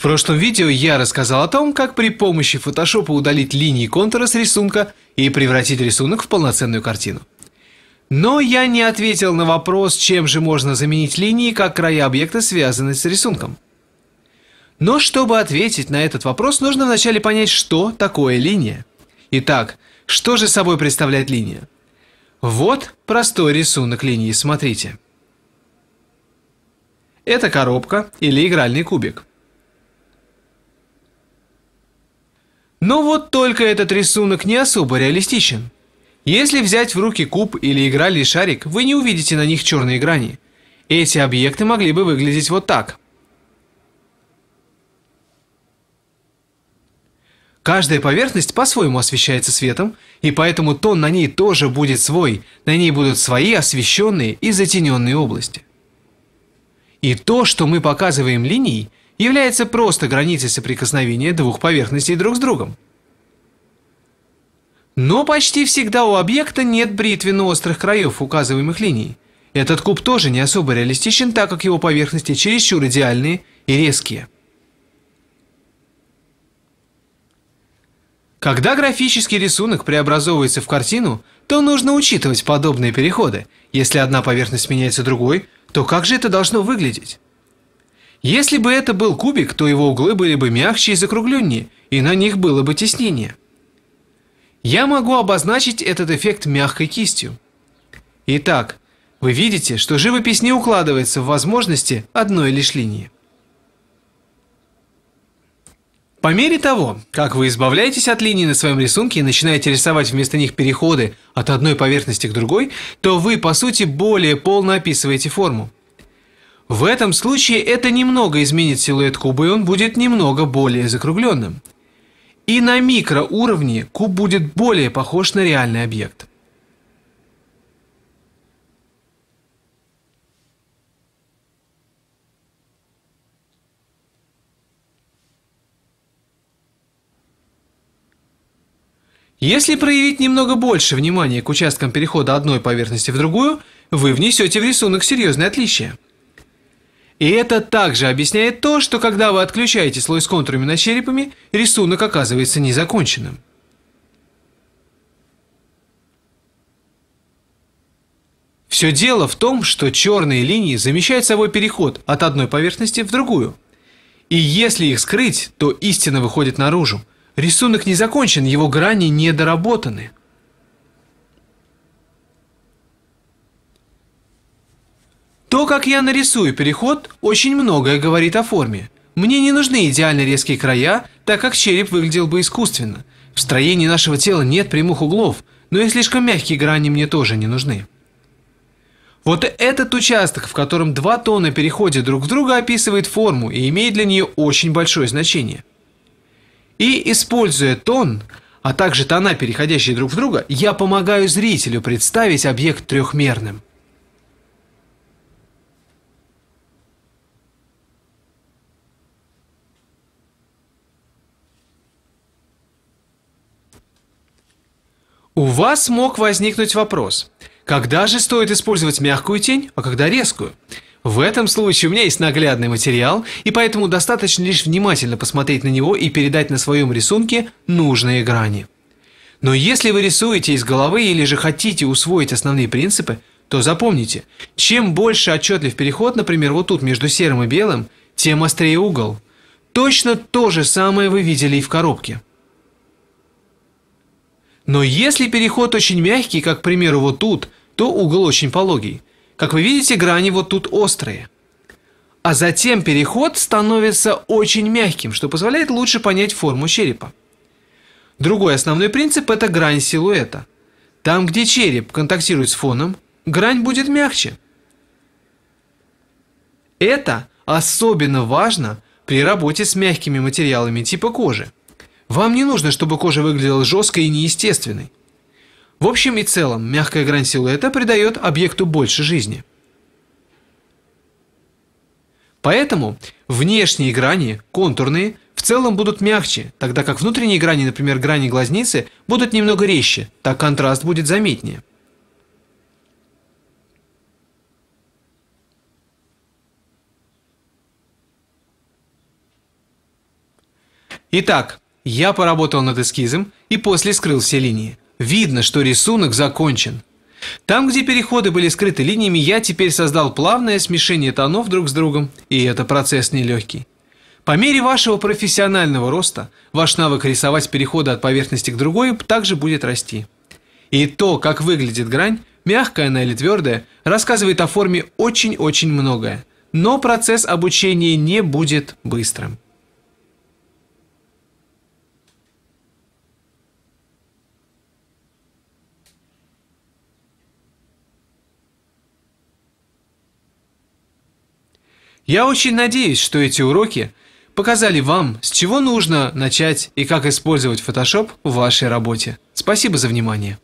В прошлом видео я рассказал о том, как при помощи Photoshop удалить линии контура с рисунка и превратить рисунок в полноценную картину. Но я не ответил на вопрос, чем же можно заменить линии, как края объекта связаны с рисунком. Но чтобы ответить на этот вопрос, нужно вначале понять, что такое линия. Итак, что же собой представляет линия? Вот простой рисунок линии, смотрите. Это коробка или игральный кубик. Но вот только этот рисунок не особо реалистичен. Если взять в руки куб или игральный шарик, вы не увидите на них черные грани. Эти объекты могли бы выглядеть вот так. Каждая поверхность по-своему освещается светом, и поэтому тон на ней тоже будет свой, на ней будут свои освещенные и затененные области. И то, что мы показываем линией, является просто границей соприкосновения двух поверхностей друг с другом. Но почти всегда у объекта нет бритвенно-острых краев указываемых линий. Этот куб тоже не особо реалистичен, так как его поверхности чересчур идеальные и резкие. Когда графический рисунок преобразовывается в картину, то нужно учитывать подобные переходы. Если одна поверхность меняется другой, то как же это должно выглядеть? Если бы это был кубик, то его углы были бы мягче и закругленнее, и на них было бы теснение. Я могу обозначить этот эффект мягкой кистью. Итак, вы видите, что живопись не укладывается в возможности одной лишь линии. По мере того, как вы избавляетесь от линий на своем рисунке и начинаете рисовать вместо них переходы от одной поверхности к другой, то вы, по сути, более полно описываете форму. В этом случае это немного изменит силуэт куба, и он будет немного более закругленным. И на микроуровне куб будет более похож на реальный объект. Если проявить немного больше внимания к участкам перехода одной поверхности в другую, вы внесете в рисунок серьезные отличия. И это также объясняет то, что когда вы отключаете слой с контурами над черепами, рисунок оказывается незаконченным. Все дело в том, что черные линии замещают собой переход от одной поверхности в другую. И если их скрыть, то истина выходит наружу. Рисунок не закончен, его грани не доработаны. То, как я нарисую переход, очень многое говорит о форме. Мне не нужны идеально резкие края, так как череп выглядел бы искусственно. В строении нашего тела нет прямых углов, но и слишком мягкие грани мне тоже не нужны. Вот этот участок, в котором два тона переходят друг в друга, описывает форму и имеет для нее очень большое значение. И используя тон, а также тона, переходящие друг в друга, я помогаю зрителю представить объект трехмерным. У вас мог возникнуть вопрос, когда же стоит использовать мягкую тень, а когда резкую? В этом случае у меня есть наглядный материал, и поэтому достаточно лишь внимательно посмотреть на него и передать на своем рисунке нужные грани. Но если вы рисуете из головы или же хотите усвоить основные принципы, то запомните, чем больше отчетлив переход, например, вот тут между серым и белым, тем острее угол. Точно то же самое вы видели и в коробке. Но если переход очень мягкий, как, к примеру, вот тут, то угол очень пологий. Как вы видите, грани вот тут острые. А затем переход становится очень мягким, что позволяет лучше понять форму черепа. Другой основной принцип – это грань силуэта. Там, где череп контактирует с фоном, грань будет мягче. Это особенно важно при работе с мягкими материалами типа кожи. Вам не нужно, чтобы кожа выглядела жесткой и неестественной. В общем и целом, мягкая грань силуэта придает объекту больше жизни. Поэтому внешние грани, контурные, в целом будут мягче, тогда как внутренние грани, например, грани глазницы, будут немного резче, так контраст будет заметнее. Итак, я поработал над эскизом и после скрыл все линии. Видно, что рисунок закончен. Там, где переходы были скрыты линиями, я теперь создал плавное смешение тонов друг с другом, и это процесс нелегкий. По мере вашего профессионального роста, ваш навык рисовать переходы от поверхности к другой также будет расти. И то, как выглядит грань, мягкая она или твердая, рассказывает о форме очень-очень многое. Но процесс обучения не будет быстрым. Я очень надеюсь, что эти уроки показали вам, с чего нужно начать и как использовать Photoshop в вашей работе. Спасибо за внимание.